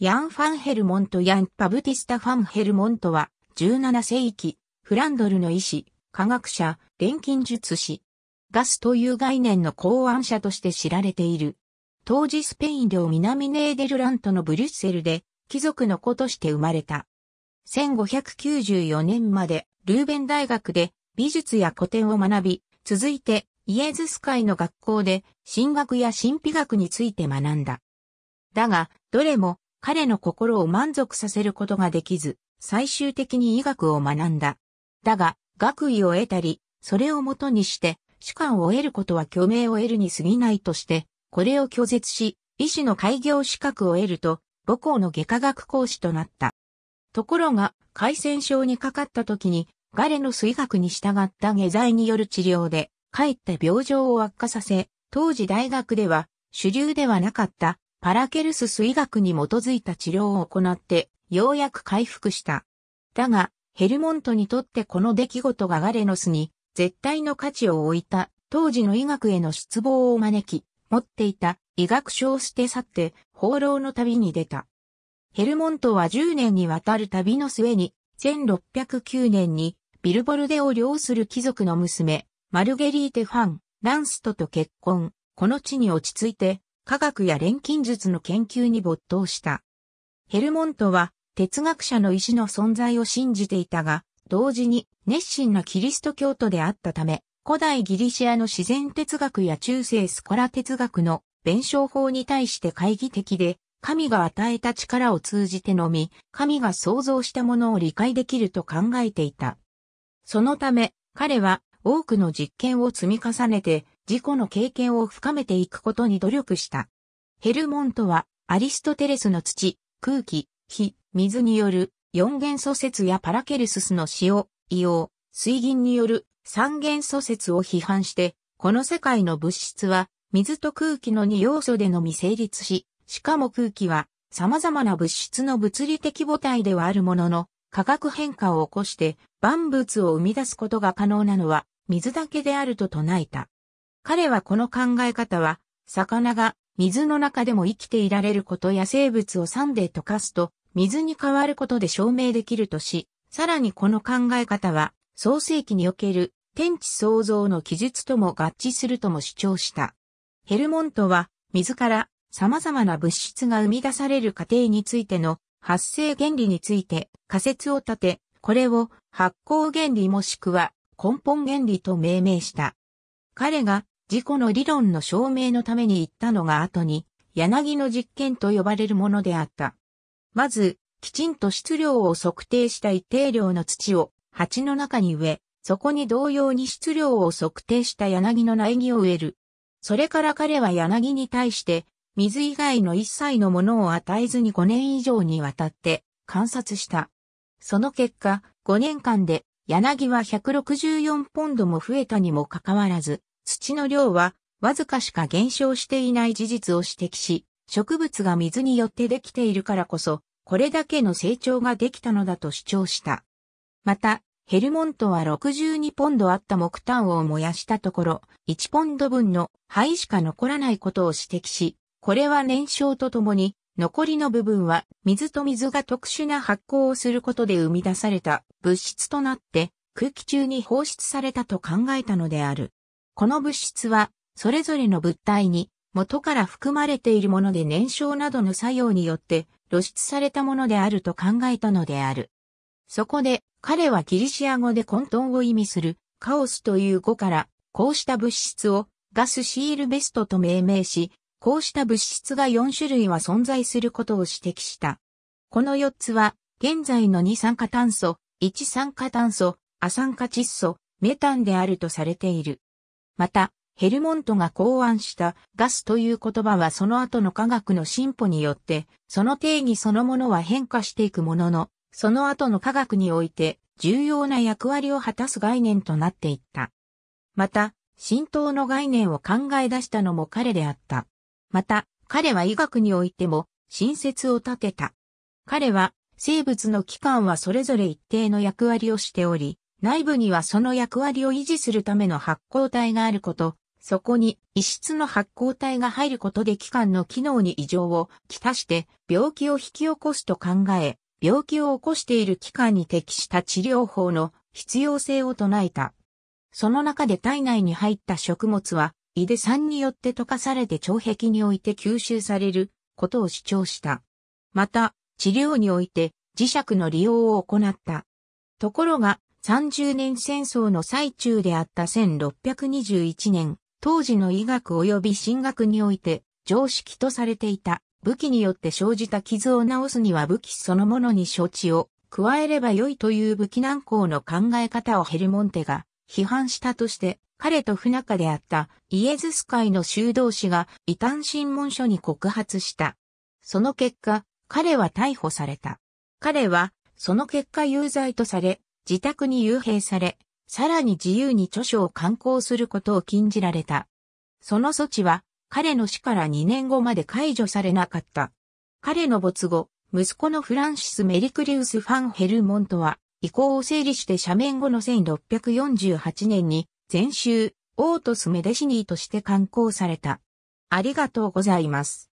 ヤン・ファンヘルモント・ヤン・パブティスタ・ファンヘルモントは、17世紀、フランドルの医師、科学者、錬金術師。ガスという概念の考案者として知られている。当時スペイン領南ネーデルラントのブリュッセルで、貴族の子として生まれた。1594年まで、ルーベン大学で美術や古典を学び、続いてイエズス会の学校で神学や神秘学について学んだ。だが、どれも彼の心を満足させることができず、最終的に医学を学んだ。だが、学位を得たり、それをもとにして、主観を得ることは虚名を得るに過ぎないとして、これを拒絶し、医師の開業資格を得ると、母校の外科学講師となった。ところが、海戦症にかかった時に、ガレの水学に従った下剤による治療で、かえって病状を悪化させ、当時大学では主流ではなかったパラケルスス医学に基づいた治療を行って、ようやく回復した。だが、ヘルモントにとってこの出来事がガレノスに絶対の価値を置いた当時の医学への失望を招き、持っていた医学書を捨て去って放浪の旅に出た。ヘルモントは10年にわたる旅の末に、1609年にビルボルデを領する貴族の娘、マルゲリーテ・ファン、ランストと結婚、この地に落ち着いて科学や錬金術の研究に没頭した。ヘルモントは哲学者の意志の存在を信じていたが、同時に熱心なキリスト教徒であったため、古代ギリシアの自然哲学や中世スコラ哲学の弁証法に対して懐疑的で、神が与えた力を通じてのみ、神が創造したものを理解できると考えていた。そのため、彼は多くの実験を積み重ねて、自己の経験を深めていくことに努力した。ヘルモントは、アリストテレスの土、空気、火、水による四元素説やパラケルススの塩、硫黄、水銀による三元素説を批判して、この世界の物質は水と空気の2要素でのみ成立し、しかも空気は様々な物質の物理的母体ではあるものの、化学変化を起こして万物を生み出すことが可能なのは水だけであると唱えた。彼はこの考え方は、魚が水の中でも生きていられることや生物を酸で溶かすと、水に変わることで証明できるとし、さらにこの考え方は、創世記における天地創造の記述とも合致するとも主張した。ヘルモントは、水から様々な物質が生み出される過程についての発生原理について仮説を立て、これを発光原理もしくは根本原理と命名した。彼が自己の理論の証明のために言ったのが後に、柳の実験と呼ばれるものであった。まず、きちんと質量を測定した一定量の土を鉢の中に植え、そこに同様に質量を測定した柳の苗木を植える。それから彼は柳に対して水以外の一切のものを与えずに5年以上にわたって観察した。その結果、5年間で柳は164ポンドも増えたにもかかわらず、土の量はわずかしか減少していない事実を指摘し、植物が水によってできているからこそ、これだけの成長ができたのだと主張した。また、ヘルモントは62ポンドあった木炭を燃やしたところ、1ポンド分の灰しか残らないことを指摘し、これは燃焼とともに、残りの部分は水と水が特殊な発酵をすることで生み出された物質となって空気中に放出されたと考えたのである。この物質は、それぞれの物体に、元から含まれているもので燃焼などの作用によって露出されたものであると考えたのである。そこで彼はギリシア語で混沌を意味するカオスという語からこうした物質をガスシールベストと命名し、こうした物質が4種類は存在することを指摘した。この4つは現在の二酸化炭素、一酸化炭素、亜酸化窒素、メタンであるとされている。また、ヘルモントが考案したガスという言葉はその後の科学の進歩によって、その定義そのものは変化していくものの、その後の科学において重要な役割を果たす概念となっていった。また、浸透の概念を考え出したのも彼であった。また、彼は医学においても、新説を立てた。彼は、生物の器官はそれぞれ一定の役割をしており、内部にはその役割を維持するための発光体があること、そこに異質の発光体が入ることで器官の機能に異常をきたして病気を引き起こすと考え、病気を起こしている器官に適した治療法の必要性を唱えた。その中で体内に入った食物は、胃で酸によって溶かされて腸壁において吸収されることを主張した。また、治療において磁石の利用を行った。ところが、30年戦争の最中であった1621年、当時の医学及び進学において常識とされていた武器によって生じた傷を治すには武器そのものに処置を加えれば良いという武器難航の考え方をヘルモンテが批判したとして彼と不仲であったイエズス会の修道士が異端審問書に告発した。その結果、彼は逮捕された。彼は、その結果有罪とされ、自宅に幽閉され、さらに自由に著書を刊行することを禁じられた。その措置は、彼の死から2年後まで解除されなかった。彼の没後、息子のフランシス・メリクリウス・ファン・ヘルモントは、意向を整理して斜面後の1648年に、全集オートス・メデシニーとして刊行された。ありがとうございます。